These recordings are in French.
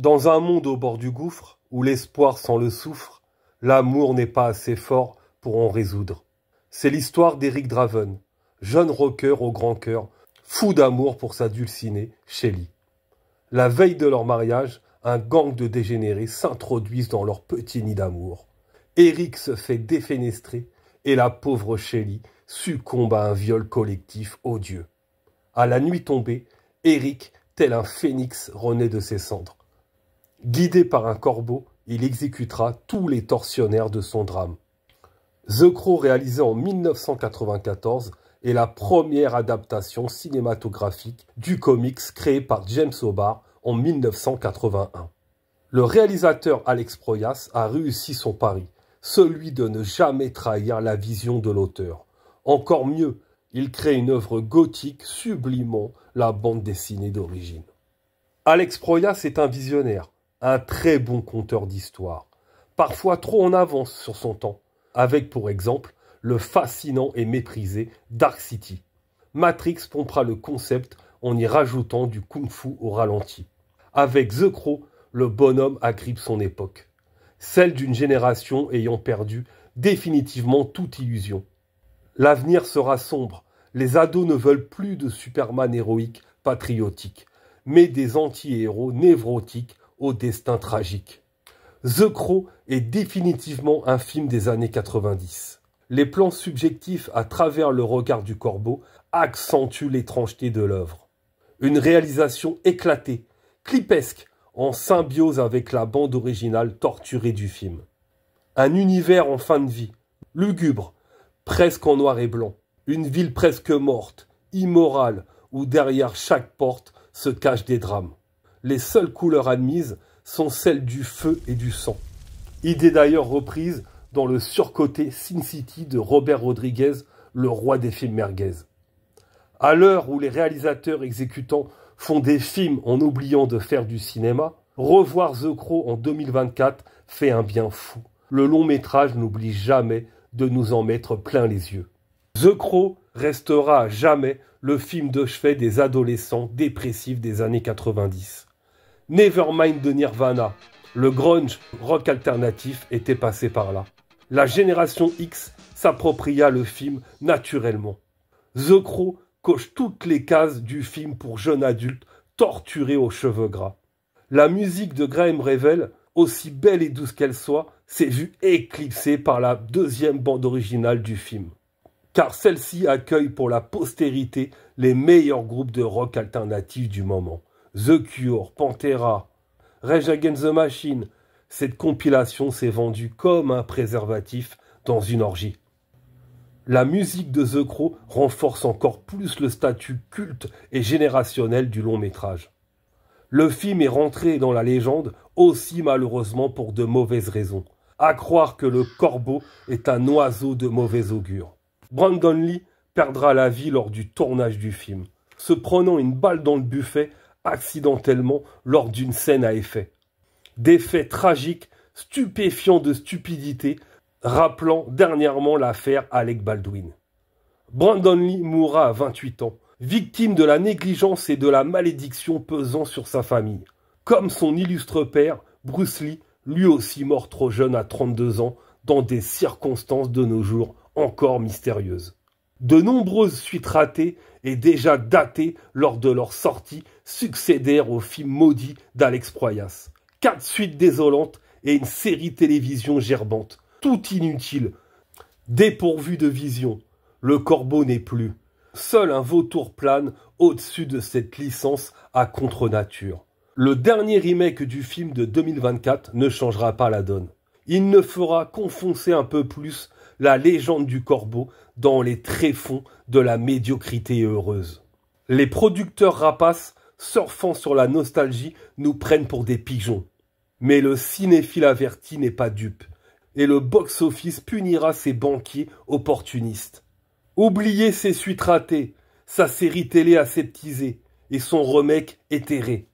Dans un monde au bord du gouffre, où l'espoir sent le souffre, l'amour n'est pas assez fort pour en résoudre. C'est l'histoire d'Eric Draven, jeune rocker au grand cœur, fou d'amour pour sa dulcinée, Shelly. La veille de leur mariage, un gang de dégénérés s'introduisent dans leur petit nid d'amour. Eric se fait défenestrer et la pauvre Shelly succombe à un viol collectif odieux. À la nuit tombée, Eric, tel un phénix, renaît de ses cendres. Guidé par un corbeau, il exécutera tous les tortionnaires de son drame. The Crow, réalisé en 1994, est la première adaptation cinématographique du comics créé par James Hobart en 1981. Le réalisateur Alex Proyas a réussi son pari, celui de ne jamais trahir la vision de l'auteur. Encore mieux, il crée une œuvre gothique sublimant la bande dessinée d'origine. Alex Proyas est un visionnaire, un très bon conteur d'histoire, parfois trop en avance sur son temps, avec pour exemple le fascinant et méprisé Dark City. Matrix pompera le concept en y rajoutant du kung-fu au ralenti. Avec The Crow, le bonhomme agrippe son époque, celle d'une génération ayant perdu définitivement toute illusion. L'avenir sera sombre, les ados ne veulent plus de Superman héroïque, patriotique, mais des anti-héros névrotiques au destin tragique. The Crow est définitivement un film des années 90. Les plans subjectifs à travers le regard du corbeau accentuent l'étrangeté de l'œuvre. Une réalisation éclatée, clipesque, en symbiose avec la bande originale torturée du film. Un univers en fin de vie, lugubre, presque en noir et blanc. Une ville presque morte, immorale, où derrière chaque porte se cachent des drames les seules couleurs admises sont celles du feu et du sang. Idée d'ailleurs reprise dans le surcoté Sin City de Robert Rodriguez, le roi des films merguez. À l'heure où les réalisateurs exécutants font des films en oubliant de faire du cinéma, revoir The Crow en 2024 fait un bien fou. Le long métrage n'oublie jamais de nous en mettre plein les yeux. The Crow restera à jamais le film de chevet des adolescents dépressifs des années 90. Nevermind de Nirvana. Le grunge rock alternatif était passé par là. La génération X s'appropria le film naturellement. The Crow coche toutes les cases du film pour jeunes adultes torturés aux cheveux gras. La musique de Graham Revel, aussi belle et douce qu'elle soit, s'est vue éclipsée par la deuxième bande originale du film. Car celle-ci accueille pour la postérité les meilleurs groupes de rock alternatif du moment. The Cure, Pantera, Rage Against the Machine, cette compilation s'est vendue comme un préservatif dans une orgie. La musique de The Crow renforce encore plus le statut culte et générationnel du long métrage. Le film est rentré dans la légende aussi malheureusement pour de mauvaises raisons. À croire que le corbeau est un oiseau de mauvais augure. Brandon Lee perdra la vie lors du tournage du film. Se prenant une balle dans le buffet, accidentellement lors d'une scène à effet. Des faits tragiques, stupéfiants de stupidité, rappelant dernièrement l'affaire Alec Baldwin. Brandon Lee mourra à 28 ans, victime de la négligence et de la malédiction pesant sur sa famille. Comme son illustre père, Bruce Lee, lui aussi mort trop jeune à 32 ans, dans des circonstances de nos jours encore mystérieuses. De nombreuses suites ratées et déjà datées lors de leur sortie succédèrent au film maudit d'Alex Proyas. Quatre suites désolantes et une série télévision gerbante, tout inutile, dépourvu de vision. Le corbeau n'est plus. Seul un vautour plane au-dessus de cette licence à contre-nature. Le dernier remake du film de 2024 ne changera pas la donne. Il ne fera qu'enfoncer un peu plus la légende du corbeau dans les tréfonds de la médiocrité heureuse. Les producteurs rapaces, surfant sur la nostalgie, nous prennent pour des pigeons. Mais le cinéphile averti n'est pas dupe, et le box-office punira ses banquiers opportunistes. Oubliez ses suites ratées, sa série télé aseptisée et son remake éthéré.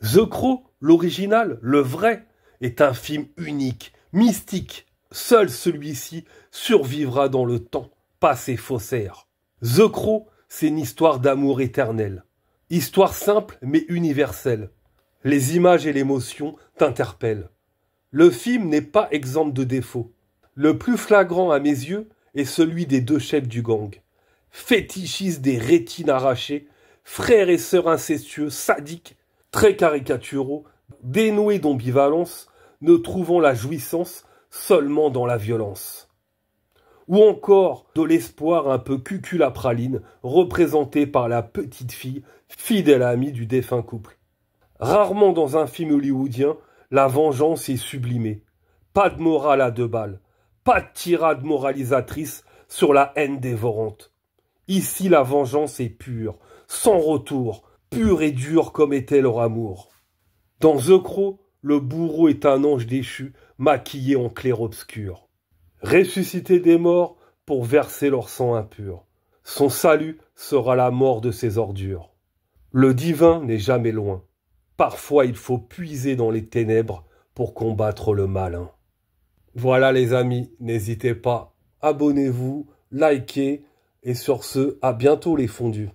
The Crow, l'original, le vrai, est un film unique, mystique, Seul celui-ci survivra dans le temps, pas ses faussaires. The Crow, c'est une histoire d'amour éternel. Histoire simple mais universelle. Les images et l'émotion t'interpellent. Le film n'est pas exempt de défauts. Le plus flagrant à mes yeux est celui des deux chefs du gang. Fétichistes des rétines arrachées, frères et sœurs incestueux, sadiques, très caricaturaux, dénoués d'ambivalence, ne trouvant la jouissance seulement dans la violence. Ou encore de l'espoir un peu cuculapraline, représenté par la petite fille, fidèle amie du défunt couple. Rarement dans un film hollywoodien, la vengeance est sublimée. Pas de morale à deux balles, pas de tirade moralisatrice sur la haine dévorante. Ici, la vengeance est pure, sans retour, pure et dure comme était leur amour. Dans The Crow, le bourreau est un ange déchu, maquillé en clair-obscur. Ressuscité des morts pour verser leur sang impur. Son salut sera la mort de ses ordures. Le divin n'est jamais loin. Parfois il faut puiser dans les ténèbres pour combattre le malin. Voilà les amis, n'hésitez pas, abonnez-vous, likez, et sur ce, à bientôt les fondus.